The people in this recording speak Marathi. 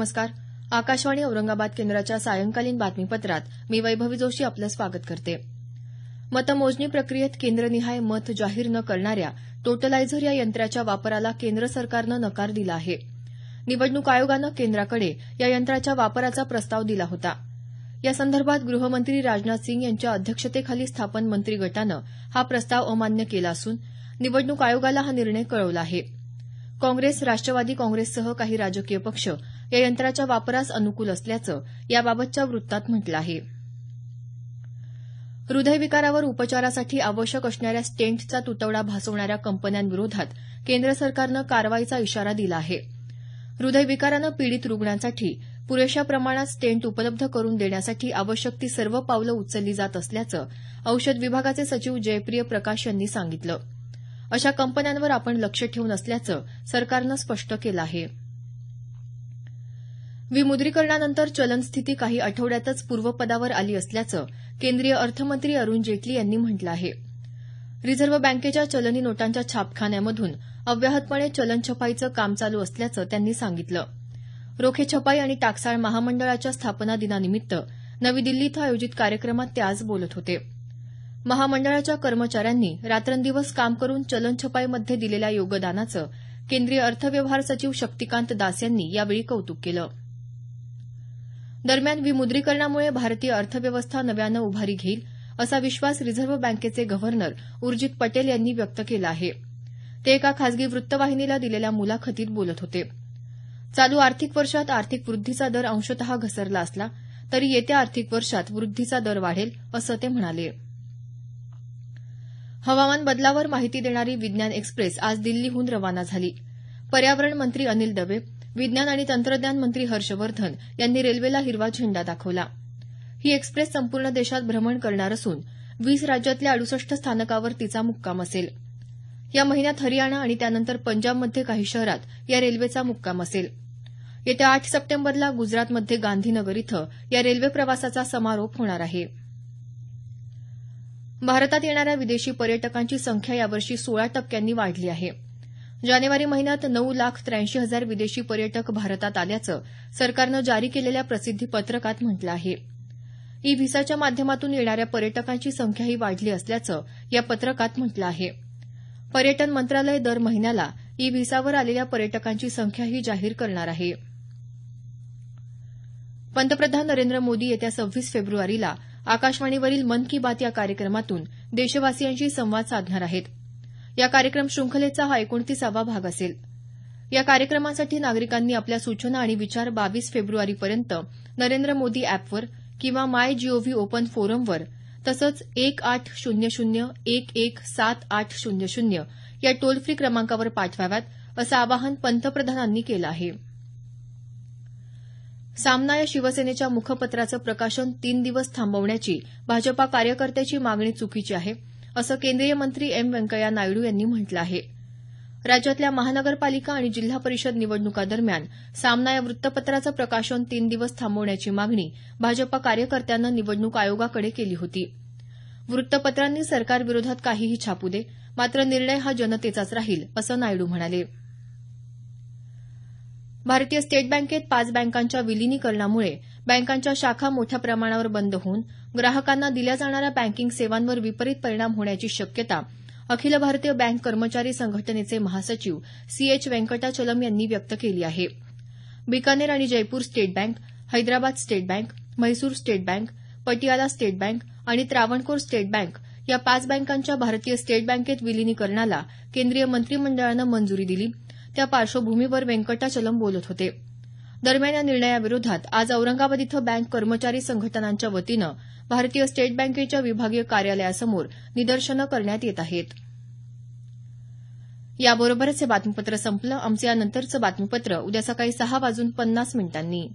नमस्कार आकाशवाणी औरंगाबाद केंद्राच्या सायंकालीन बातमीपत्रात मी वैभवी जोशी आपलं स्वागत करते मतमोजणी प्रक्रियेत केंद्रनिहाय मत जाहीर न करणाऱ्या टोटलायझर या यंत्राच्या वापराला केंद्र सरकारनं नकार दिला आहे निवडणूक आयोगानं केंद्राकडे या यंत्राच्या वापराचा प्रस्ताव दिला होता यासंदर्भात गृहमंत्री राजनाथ सिंग यांच्या अध्यक्षतेखाली स्थापन मंत्री मंत्रिगटानं हा प्रस्ताव अमान्य केला असून निवडणूक आयोगाला हा निर्णय कळवला आहे काँग्रेस राष्ट्रवादी काँग्रेससह काही राजकीय पक्ष या यंत्राच्या वापरास अनुकूल असल्याचं याबाबतच्या वृत्तात म्हटलं आहे हृदयविकारावर उपचारासाठी आवश्यक असणाऱ्या स्टेंटचा तुटवडा भासवणाऱ्या कंपन्यांविरोधात केंद्र सरकारनं कारवाईचा इशारा दिला आहे हृदयविकारानं पीडित रुग्णांसाठी पुरेशा प्रमाणात स्टेंट उपलब्ध करून देण्यासाठी आवश्यक ती सर्व पावलं उचलली जात असल्याचं औषध विभागाचे सचिव जयप्रिय प्रकाश यांनी सांगितलं अशा कंपन्यांवर आपण लक्ष ठेवून असल्याचं सरकारनं स्पष्ट केलं आहे विमुद्रीकरणानंतर चलन स्थिती काही आठवड्यातच पूर्वपदावर आली असल्याचं केंद्रीय अर्थमंत्री अरुण जेटली यांनी म्हटलं आहे रिझर्व्ह बँकेच्या चलनी नोटांच्या छापखान्यामधून अव्याहतपणे चलन छपाईचं काम चालू असल्याचं त्यांनी सांगितलं रोखे छपाई आणि टाकसाळ महामंडळाच्या स्थापना दिनानिमित्त नवी दिल्ली इथं आयोजित कार्यक्रमात ते आज बोलत होते महामंडळाच्या कर्मचाऱ्यांनी रात्रंदिवस काम करून चलन छपाईमध्ये दिलेल्या योगदानाचं केंद्रीय अर्थव्यवहार सचिव शक्तिकांत दास यांनी यावेळी कौतुक केलं दरम्यान विमुद्रीकरणामुळे भारतीय अर्थव्यवस्था नव्यानं उभारी घेईल असा विश्वास रिझर्व्ह बँकेचे गव्हर्नर उर्जित पटेल यांनी व्यक्त केला आहे ते एका खासगी वृत्तवाहिनीला दिलेल्या मुलाखतीत बोलत होते चालू आर्थिक वर्षात आर्थिक वृद्धीचा दर अंशत घसरला असला तरी येत्या आर्थिक वर्षात वृद्धीचा दर वाढेल असं ते म्हणाले हवामान बदलावर माहिती देणारी विज्ञान एक्सप्रेस आज दिल्लीहून रवाना झाली पर्यावरण मंत्री अनिल दवे विज्ञान आणि तंत्रज्ञान मंत्री हर्षवर्धन यांनी रेल्वेला हिरवा झेंडा दाखवला ही एक्सप्रेस संपूर्ण देशात भ्रमण करणार असून वीस राज्यातल्या अडुसष्ट स्थानकावर तिचा मुक्काम असेल या महिन्यात हरियाणा आणि त्यानंतर पंजाबमध्ये काही शहरात या रेल्वेचा मुक्काम असेल येत्या आठ सप्टेंबरला गुजरातमध्ये गांधीनगर इथं या रेल्वे प्रवासाचा समारोप होणार आहे भारतात येणाऱ्या विदेशी पर्यटकांची संख्या यावर्षी सोळा टक्क्यांनी वाढली आहे जानेवारी महिन्यात नऊ लाख त्र्याऐंशी हजार विदेशी पर्यटक भारतात आल्याचं सरकारनं जारी केलेल्या प्रसिद्धी पत्रकात म्हटलं आहे ई व्हिसाच्या माध्यमातून येणाऱ्या पर्यटकांची संख्याही वाढली असल्याचं या पत्रकात म्हटलं आहे पर्यटन मंत्रालय दर महिन्याला ई व्हिसावर आलेल्या पर्यटकांची संख्याही जाहीर करणार आहे पंतप्रधान नरेंद्र मोदी येत्या सव्वीस फेब्रुवारीला आकाशवाणीवरील मन की बात या कार्यक्रमातून देशवासियांशी संवाद साधणार आहेत या कार्यक्रम श्रंखलेचा हा एकोणतीसावा भाग असेल या कार्यक्रमासाठी नागरिकांनी आपल्या सूचना आणि विचार बावीस फेब्रुवारीपर्यंत नरेंद्र मोदी अॅपवर किंवा माय जीओव्ही ओपन फोरमवर तसंच एक आठ शून्य शून्य एक एक सात आठ शून्य शून्य या टोल फ्री क्रमांकावर पाठवाव्यात असं आवाहन पंतप्रधानांनी केलं आहे सामना या शिवसेनेच्या मुखपत्राचं प्रकाशन तीन दिवस थांबवण्याची भाजपा कार्यकर्त्याची मागणी चुकीची आहे असं केंद्रीय मंत्री एम व्यंकय्या नायडू यांनी म्हटलं आहे राज्यातल्या महानगरपालिका आणि जिल्हा परिषद निवडणुकादरम्यान सामना या वृत्तपत्राचं प्रकाशन तीन दिवस थांबवण्याची मागणी भाजपा कार्यकर्त्यांना निवडणूक आयोगाकडे केली होती वृत्तपत्रांनी सरकारविरोधात काहीही छापू दे मात्र निर्णय हा जनतेचाच राहील असं नायडू म्हणाले भारतीय स्टेट बँकेत पाच बँकांच्या विलीनीकरणामुळे बँकांच्या शाखा मोठ्या प्रमाणावर बंद होऊन ग्राहकांना दिल्या जाणाऱ्या बँकिंग सेवांवर विपरीत परिणाम होण्याची शक्यता अखिल भारतीय बँक कर्मचारी संघटनेचे महासचिव सी एच व्यंकटाचलम यांनी व्यक्त केली आहे बिकानेर आणि Jaipur state bank Hyderabad state bank Mysore state bank Patiala state bank आणि त्रावणकोर स्टेट बँक या पाच बँकांच्या भारतीय स्टेट बँकेत विलीनीकरणाला केंद्रीय मंत्रिमंडळानं मंजुरी दिली त्या पार्श्वभूमीवर व्यंकटाचलम बोलत होते दरम्यान या निर्णयाविरोधात आज औरंगाबाद इथं बँक कर्मचारी संघटनांच्या वतीनं भारतीय स्टेट बँकेच्या विभागीय कार्यालयासमोर निदर्शनं करण्यात येत आहेत याबरोबरच हे बातमीपत्र संपलं आमचं यानंतरचं बातमीपत्र उद्या सकाळी सहा वाजून पन्नास मिनिटांनी